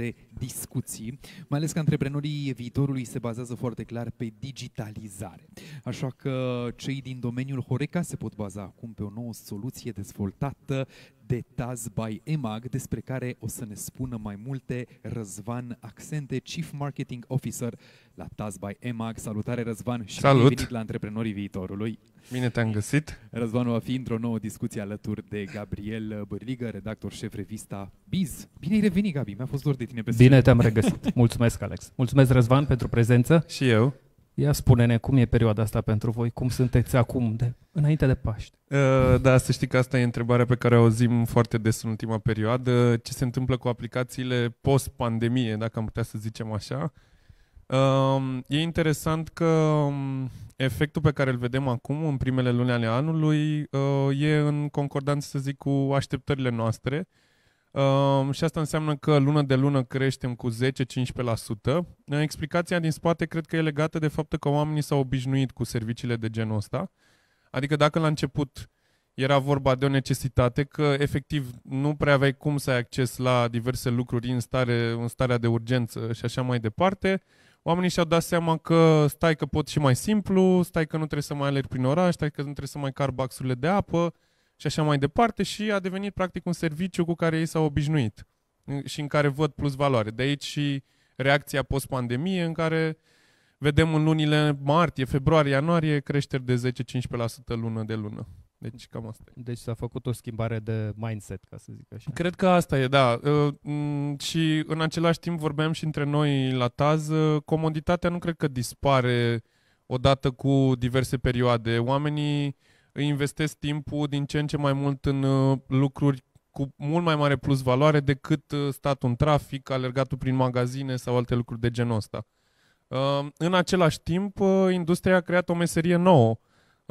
despre discuții, mai ales că antreprenorii viitorului se bazează foarte clar pe digitalizare. Așa că cei din domeniul Horeca se pot baza acum pe o nouă soluție dezvoltată de Taz by EMAG, despre care o să ne spună mai multe Răzvan Accente, Chief Marketing Officer Laptas by EMAG. Salutare, Răzvan, și Salut. bine venit la Antreprenorii Viitorului. Bine te-am găsit. Răzvan va fi într-o nouă discuție alături de Gabriel Bărligă, redactor șef revista Biz. Bine ai revenit, Gabi, mi-a fost dor de tine pe Bine te-am regăsit. Mulțumesc, Alex. Mulțumesc, Răzvan, pentru prezență. Și eu. Ia spune-ne cum e perioada asta pentru voi, cum sunteți acum, de, înainte de Paști. Uh, da, să știi că asta e întrebarea pe care o auzim foarte des în ultima perioadă. Ce se întâmplă cu aplicațiile post-pandemie, dacă am putea să zicem așa? e interesant că um, efectul pe care îl vedem acum, în primele luni ale anului, uh, e în concordanță, să zic, cu așteptările noastre. Uh, și asta înseamnă că lună de lună creștem cu 10-15%. Uh, explicația din spate cred că e legată de faptul că oamenii s-au obișnuit cu serviciile de genul ăsta. Adică dacă la început era vorba de o necesitate, că efectiv nu prea aveai cum să ai acces la diverse lucruri în, stare, în starea de urgență și așa mai departe, oamenii și-au dat seama că stai că pot și mai simplu, stai că nu trebuie să mai alerg prin oraș, stai că nu trebuie să mai car baxurile de apă și așa mai departe și a devenit practic un serviciu cu care ei s-au obișnuit și în care văd plus valoare. De aici și reacția post-pandemie în care vedem în lunile martie, februarie, ianuarie creșteri de 10-15% lună de lună. Deci cam asta e. Deci s-a făcut o schimbare de mindset, ca să zic așa. Cred că asta e, da. Ă, și în același timp vorbeam și între noi la Taz, ă, comoditatea nu cred că dispare odată cu diverse perioade. Oamenii îi investesc timpul din ce în ce mai mult în ă, lucruri cu mult mai mare plus valoare decât statul în trafic, alergatul prin magazine sau alte lucruri de genul ăsta. În același timp, industria a creat o meserie nouă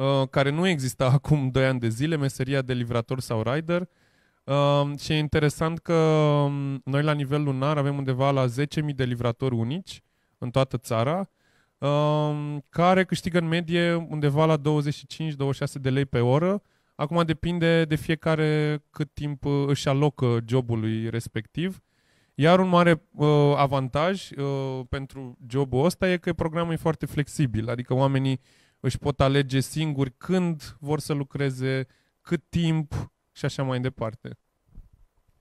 Uh, care nu exista acum 2 ani de zile, meseria de livrator sau rider. Uh, și e interesant că um, noi la nivel lunar avem undeva la 10.000 de livratori unici în toată țara, uh, care câștigă în medie undeva la 25-26 de lei pe oră. Acum depinde de fiecare cât timp uh, își alocă jobului respectiv. Iar un mare uh, avantaj uh, pentru jobul ăsta e că programul e foarte flexibil, adică oamenii uh, își pot alege singuri când vor să lucreze, cât timp și așa mai departe.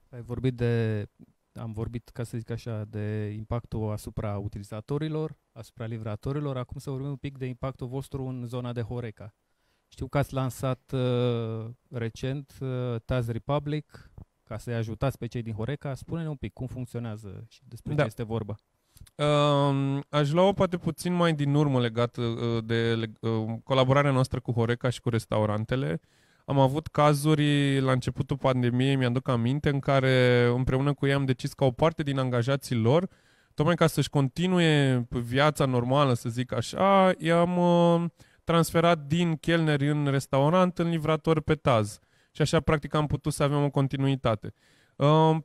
Ai vorbit de, am vorbit, ca să zic așa, de impactul asupra utilizatorilor, asupra livratorilor. Acum să vorbim un pic de impactul vostru în zona de Horeca. Știu că ați lansat uh, recent uh, Taz Republic ca să-i ajutați pe cei din Horeca. Spune-ne un pic cum funcționează și despre da. ce este vorba. Uh, aș lua-o poate puțin mai din urmă legat uh, de uh, colaborarea noastră cu Horeca și cu restaurantele. Am avut cazuri la începutul pandemiei, mi-aduc aminte, în care împreună cu ei am decis ca o parte din angajații lor, tocmai ca să-și continue viața normală, să zic așa, i-am uh, transferat din chelneri în restaurant în livrator pe taz. Și așa, practic, am putut să avem o continuitate. Uh,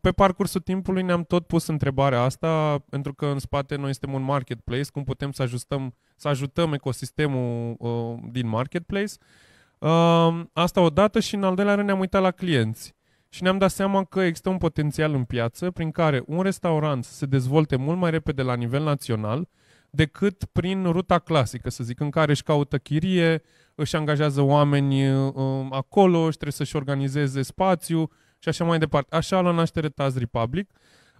pe parcursul timpului ne-am tot pus întrebarea asta, pentru că în spate noi suntem un marketplace, cum putem să ajustăm, să ajutăm ecosistemul uh, din marketplace. Um, asta odată și în al doilea rând ne-am uitat la clienți și ne-am dat seama că există un potențial în piață prin care un restaurant se dezvolte mult mai repede la nivel național decât prin ruta clasică, să zic, în care își caută chirie, își angajează oameni uh, acolo și trebuie să-și organizeze spațiu, și așa mai departe. Așa a luat naștere Taz Republic.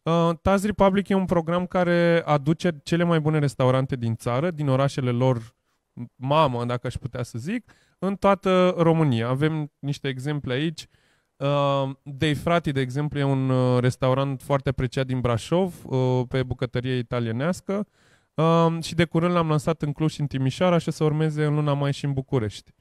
Uh, Taz Republic e un program care aduce cele mai bune restaurante din țară, din orașele lor mamă, dacă aș putea să zic, în toată România. Avem niște exemple aici. Uh, Dei Frati, de exemplu, e un uh, restaurant foarte apreciat din Brașov, uh, pe bucătărie italienească. Uh, și de curând l-am lansat în Cluj și în Timișoara și să urmeze în luna mai și în București.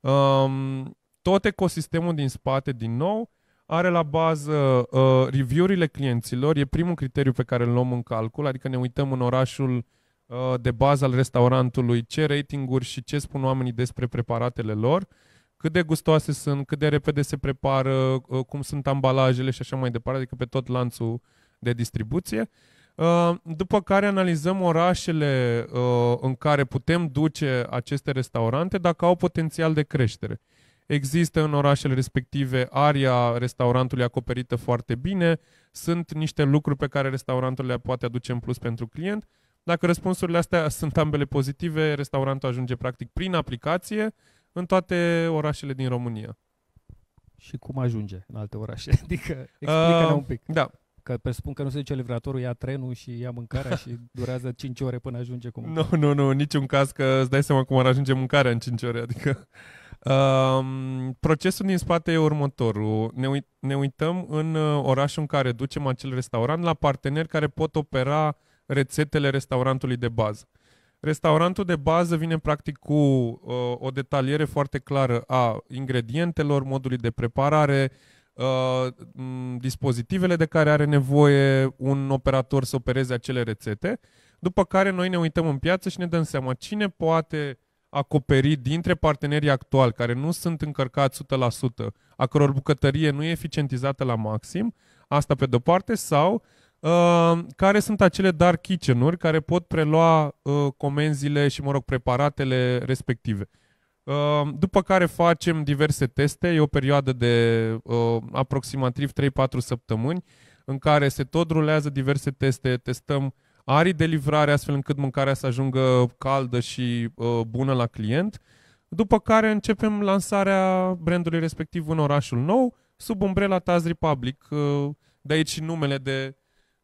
Um, tot ecosistemul din spate, din nou, are la bază uh, review-urile clienților, e primul criteriu pe care îl luăm în calcul, adică ne uităm în orașul uh, de bază al restaurantului, ce ratinguri și ce spun oamenii despre preparatele lor, cât de gustoase sunt, cât de repede se prepară, uh, cum sunt ambalajele și așa mai departe, adică pe tot lanțul de distribuție. Uh, după care analizăm orașele uh, în care putem duce aceste restaurante dacă au potențial de creștere. Uh, Există în orașele respective aria restaurantului acoperită foarte bine, sunt niște lucruri pe care restaurantul le poate aduce în plus pentru client. Dacă răspunsurile astea sunt ambele pozitive, restaurantul ajunge practic prin aplicație în toate orașele din România. Și cum ajunge în alte orașe? Adică explică-ne uh, un pic. Da. Că presupun că nu se duce livratorul, ia trenul și ia mâncarea și durează 5 ore până ajunge cu mâncarea. Nu, no, nu, nu, niciun caz că îți dai seama cum ar ajunge mâncarea în 5 ore, adică Um, procesul din spate e următorul. Ne, uit- ne uităm în uh, orașul în care ducem acel restaurant la parteneri care pot opera rețetele restaurantului de bază. Restaurantul de bază vine practic cu uh, o detaliere foarte clară a ingredientelor, modului de preparare, uh, dispozitivele de care are nevoie un operator să opereze acele rețete, după care noi ne uităm în piață și ne dăm seama cine poate uh, acoperi dintre partenerii actuali care nu sunt încărcați 100%, a căror bucătărie nu e eficientizată la maxim, asta pe de-o parte, sau uh, care sunt acele dark kitchen-uri care pot prelua uh, comenzile și, mă rog, preparatele respective. Uh, după care facem diverse teste, e o perioadă de uh, aproximativ 3-4 săptămâni în care se tot rulează diverse teste, testăm uh, arii de livrare astfel încât mâncarea să ajungă caldă și uh, bună la client, după care începem lansarea brandului respectiv în orașul nou, sub umbrela Taz Republic, uh, de aici și numele de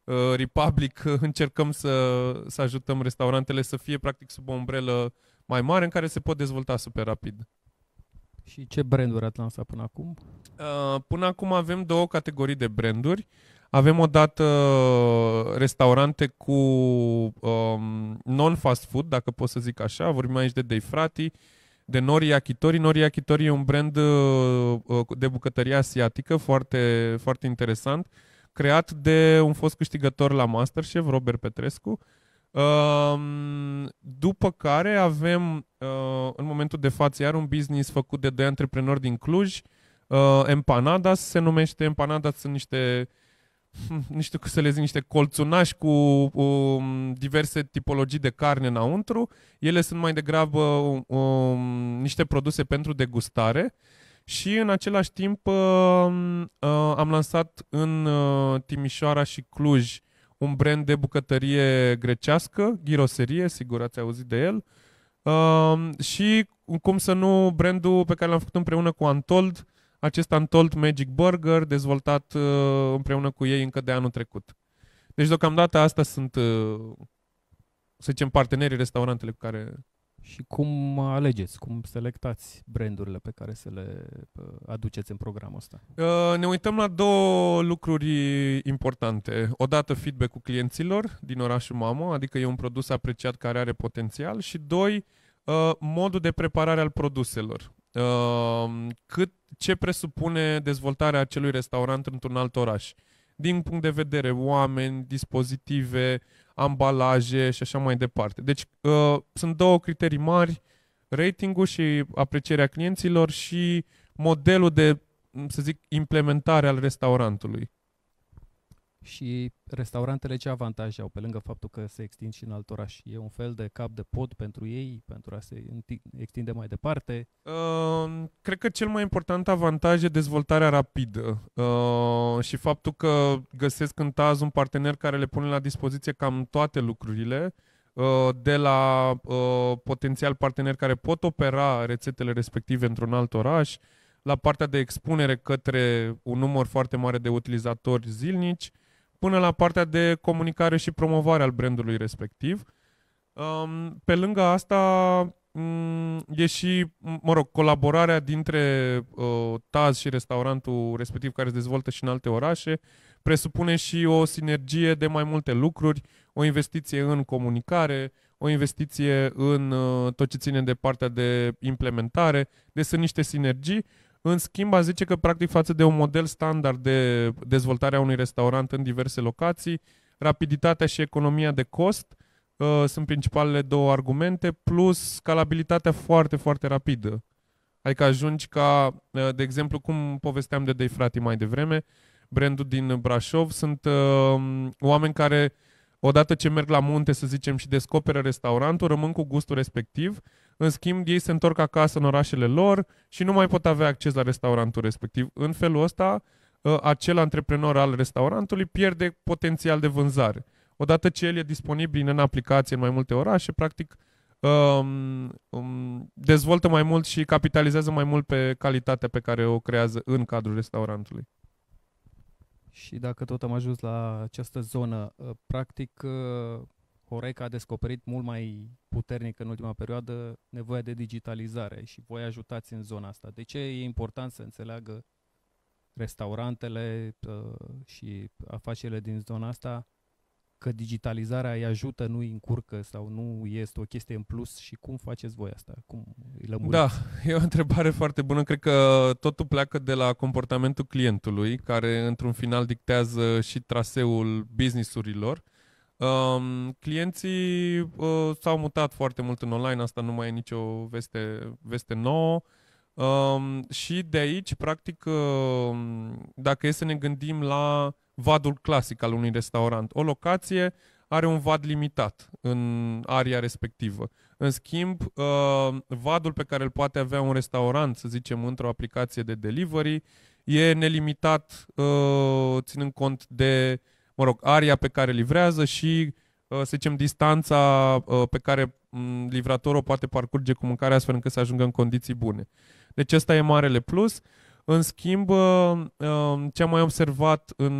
uh, Republic, încercăm să, să ajutăm restaurantele să fie practic sub o umbrelă mai mare în care se pot dezvolta super rapid. Și ce branduri ați lansat până acum? Uh, până acum avem două categorii de branduri. Uh, avem odată uh, restaurante cu um, non-fast food, dacă pot să zic așa. Vorbim aici de Dei Frati, de Nori Yakitori. Nori Yakitori e un brand uh, uh, de bucătărie asiatică foarte, foarte interesant, creat de un fost câștigător la Masterchef, Robert Petrescu. Um, după care avem, în momentul de față, iar un business făcut de doi antreprenori din Cluj, Empanadas se numește. Empanadas sunt niște uh, Hm, nu știu cum să le zic, niște colțunași cu um, diverse tipologii de carne înăuntru. Ele sunt mai degrabă um, niște produse pentru degustare și în același timp um, uh, am lansat în uh, Timișoara și Cluj un brand de bucătărie grecească, Ghiroserie, sigur ați auzit de el, uh, și cum să nu, brandul pe care l-am făcut împreună cu Antold, acest Untold Magic Burger dezvoltat uh, împreună cu ei încă de anul trecut. Deci deocamdată asta sunt, uh, să zicem, partenerii restaurantele cu care... Și cum alegeți, cum selectați brandurile pe care să le uh, aduceți în programul ăsta? Uh, ne uităm la două lucruri importante. Odată feedback-ul clienților din orașul Mamă, adică e un produs apreciat care are potențial și doi, uh, modul de preparare al produselor. Ehm, cât ce presupune dezvoltarea acelui restaurant într-un alt oraș. Din punct de vedere oameni, dispozitive, ambalaje și așa mai departe. Deci ă, sunt două criterii mari, ratingul și aprecierea clienților și modelul de, să zic, implementare al restaurantului și restaurantele ce avantaje au, pe lângă faptul că se extind și în alt oraș? E un fel de cap de pod pentru ei, pentru a se extinde mai departe? Uh, cred că cel mai important avantaj e dezvoltarea rapidă uh, și faptul că găsesc în Taz un partener care le pune la dispoziție cam toate lucrurile, uh, de la uh, potențial parteneri care pot opera rețetele respective într-un alt oraș, la partea de expunere către un număr foarte mare de utilizatori zilnici, uh, până la partea de comunicare și promovare al brandului respectiv. Um, pe lângă asta mm, e și, mă rog, colaborarea dintre uh, Taz și restaurantul respectiv care se dezvoltă și în alte orașe presupune și o sinergie de mai multe lucruri, o investiție în comunicare, o investiție în uh, tot ce ține de partea de implementare, deci sunt niște sinergii în schimb, a zice că, practic, față de un model standard de dezvoltare a unui restaurant în diverse locații, rapiditatea și economia de cost uh, sunt principalele două argumente, plus scalabilitatea foarte, foarte rapidă. Adică ajungi ca, uh, de exemplu, cum povesteam de Dei Frati mai devreme, brandul din Brașov, sunt uh, oameni care, odată ce merg la munte, să zicem, și descoperă restaurantul, rămân cu gustul respectiv, în schimb, ei se întorc acasă în orașele lor și nu mai pot avea acces la restaurantul respectiv. În felul ăsta, ă, acel antreprenor al restaurantului pierde potențial de vânzare. Odată ce el e disponibil în aplicație în mai multe orașe, practic um, um, dezvoltă mai mult și capitalizează mai mult pe calitatea pe care o creează în cadrul restaurantului. Și dacă tot am ajuns la această zonă, ă, practic ă, Horeca a descoperit mult mai puternic în ultima perioadă nevoia de digitalizare și voi ajutați în zona asta. De ce e important să înțeleagă restaurantele uh, și afacerile din zona asta că digitalizarea îi ajută, nu îi încurcă sau nu este o chestie în plus și cum faceți voi asta? Cum îi lămuriți? Da, e o întrebare foarte bună. Cred că totul pleacă de la comportamentul clientului, care într-un final dictează și traseul businessurilor. Um, clienții uh, s-au mutat foarte mult în online, asta nu mai e nicio veste, veste nouă. Um, și de aici, practic, uh, dacă e să ne gândim la vadul clasic al unui restaurant, o locație are un vad limitat în aria respectivă. În schimb, uh, vadul pe care îl poate avea un restaurant, să zicem, într-o aplicație de delivery, e nelimitat uh, ținând cont de uh, mă rog, aria pe care livrează și, uh, să zicem, distanța uh, pe care mm, livratorul poate parcurge cu mâncarea astfel încât să ajungă în condiții bune. Deci ăsta e marele plus. În schimb, uh, ce am mai observat în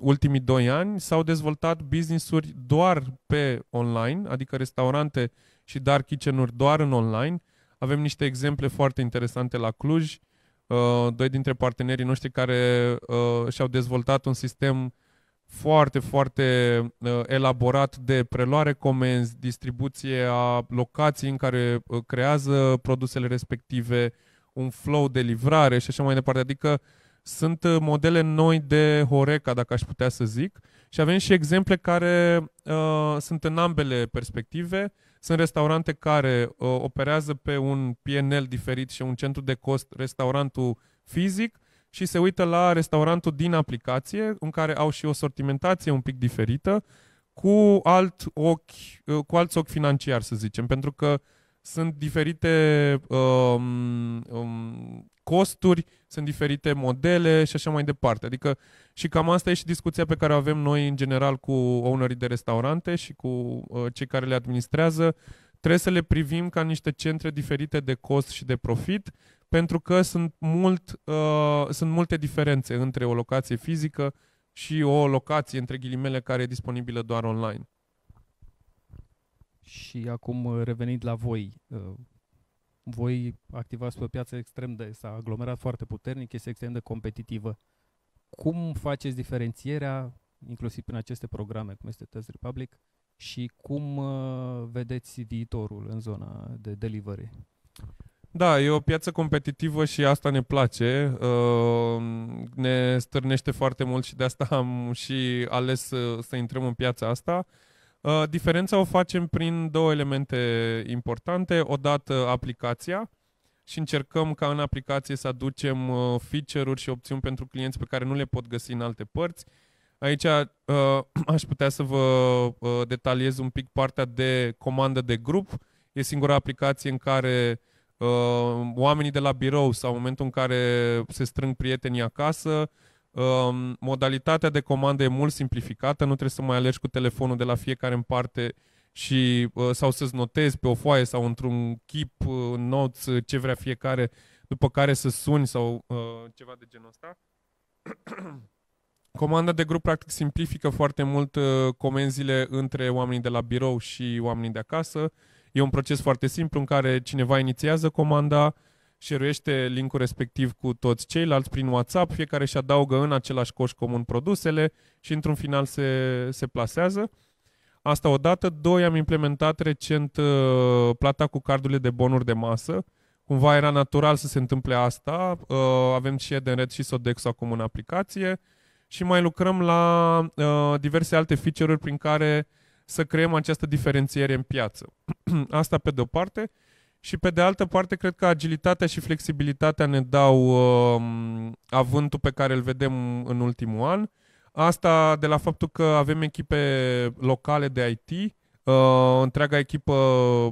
ultimii doi ani, s-au dezvoltat business-uri doar pe online, adică restaurante și dark kitchen-uri doar în online. Avem niște exemple foarte interesante la Cluj, doi dintre partenerii noștri care și-au dezvoltat un sistem foarte, foarte uh, elaborat de preluare, comenzi, distribuție a locații în care uh, creează produsele respective, un flow de livrare și așa mai departe. Adică sunt uh, modele noi de Horeca, dacă aș putea să zic, și avem și exemple care uh, sunt în ambele perspective. Sunt restaurante care uh, operează pe un PNL diferit și un centru de cost, restaurantul fizic, și se uită la restaurantul din aplicație, în care au și o sortimentație un pic diferită, cu alt ochi, uh, cu alți ochi financiar, să zicem, pentru că sunt diferite um, um, costuri, sunt diferite modele și așa mai departe. Adică și cam asta e și discuția pe care o avem noi în general cu ownerii de restaurante și cu uh, cei care le administrează. Trebuie să le privim ca niște centre diferite de cost și de profit pentru că sunt, mult, uh, sunt multe diferențe între o locație fizică și o locație, între ghilimele, care e disponibilă doar online. Și acum uh, revenind la voi, uh, voi activați pe o piață extrem de, s-a aglomerat foarte puternic, este extrem de competitivă. Cum faceți diferențierea, inclusiv prin aceste programe, cum este Test Republic, și cum uh, vedeți viitorul în zona de delivery? Da, e o piață competitivă și asta ne place. Uh, ne stârnește foarte mult și de asta am și ales uh, să, intrăm în piața asta. Uh, diferența o facem prin două elemente importante. Odată aplicația și încercăm ca în aplicație să aducem feature-uri și opțiuni pentru clienți pe care nu le pot găsi în alte părți. Aici aș putea să vă detaliez un pic partea de comandă de grup. E singura aplicație în care uh, oamenii de la birou sau momentul în care se strâng prietenii acasă, uh, modalitatea de comandă e mult simplificată, nu trebuie să mai alegi cu telefonul de la fiecare în parte și, uh, sau să-ți notezi pe o foaie sau într-un chip, uh, notes, uh, ce vrea fiecare, după care să suni sau uh, ceva de genul ăsta. Comanda de grup practic simplifică foarte mult uh, comenzile între oamenii de la birou și oamenii de acasă. Uh, E un proces foarte simplu în care cineva inițiază comanda, șeruiește linkul respectiv cu toți ceilalți prin WhatsApp, fiecare și adaugă în același coș comun produsele și într-un final se, se plasează. Asta odată. Doi, am implementat recent uh, plata cu cardurile de bonuri de masă. Cumva era natural să se întâmple asta. Uh, avem și Edenred și Sodexo acum în aplicație și mai lucrăm la uh, diverse alte feature-uri prin care să creăm această diferențiere în piață. Asta pe de-o parte. Și pe de altă parte, cred că agilitatea și flexibilitatea ne dau uh, avântul pe care îl vedem în ultimul an. Asta de la faptul că avem echipe locale de IT, uh, întreaga echipă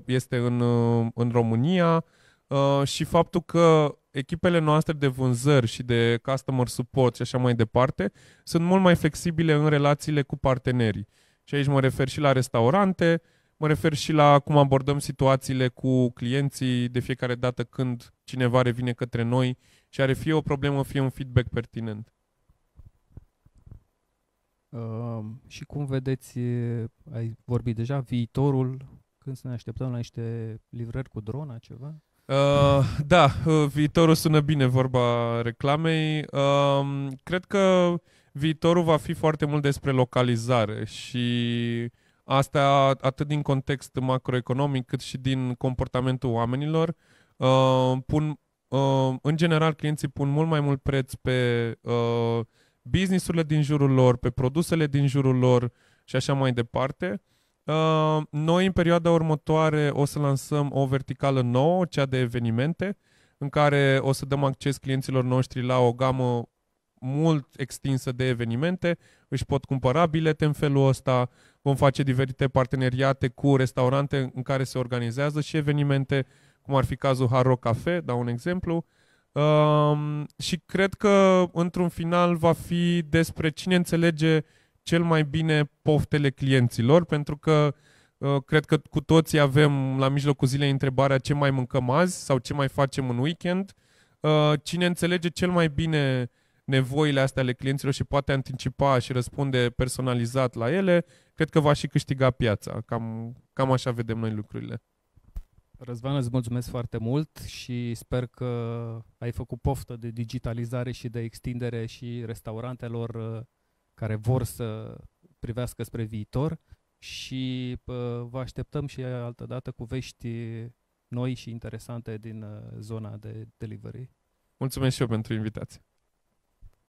este în, uh, în România uh, și faptul că echipele noastre de vânzări și de customer support și așa mai departe sunt mult mai flexibile în relațiile cu partenerii. Și aici mă refer și la restaurante, uh, Mă refer și la cum abordăm situațiile cu clienții de fiecare dată când cineva revine către noi și are fie o problemă, fie un feedback pertinent. Uh, și cum vedeți, ai vorbit deja, viitorul, când să ne așteptăm la niște livrări cu drona, ceva? Uh, da, uh, viitorul sună bine vorba reclamei. Uh, cred că viitorul va fi foarte mult despre localizare și Asta atât din context macroeconomic cât și din comportamentul oamenilor. Uh, pun, uh, în general, clienții pun mult mai mult preț pe uh, businessurile din jurul lor, pe produsele din jurul lor și așa mai departe. Uh, noi, în perioada următoare, o să lansăm o verticală nouă, cea de evenimente, în care o să dăm acces clienților noștri la o gamă mult extinsă de evenimente, își pot cumpăra bilete în felul ăsta, vom face diferite parteneriate cu restaurante în care se organizează și evenimente, cum ar fi cazul Haro Cafe, dau un exemplu, Um, și cred că într-un final va fi despre cine înțelege cel mai bine poftele clienților, pentru că uh, cred că cu toții avem la mijlocul zilei întrebarea ce mai mâncăm azi sau ce mai facem în weekend. Uh, cine înțelege cel mai bine nevoile astea ale clienților și poate anticipa și răspunde personalizat la ele, cred că va și câștiga piața. Cam, cam așa vedem noi lucrurile. Răzvan, îți mulțumesc foarte mult și sper că ai făcut poftă de digitalizare și de extindere și restaurantelor uh, care vor să privească spre viitor și uh, vă așteptăm și altă dată cu vești noi și interesante din uh, zona de delivery. Mulțumesc și eu pentru invitație.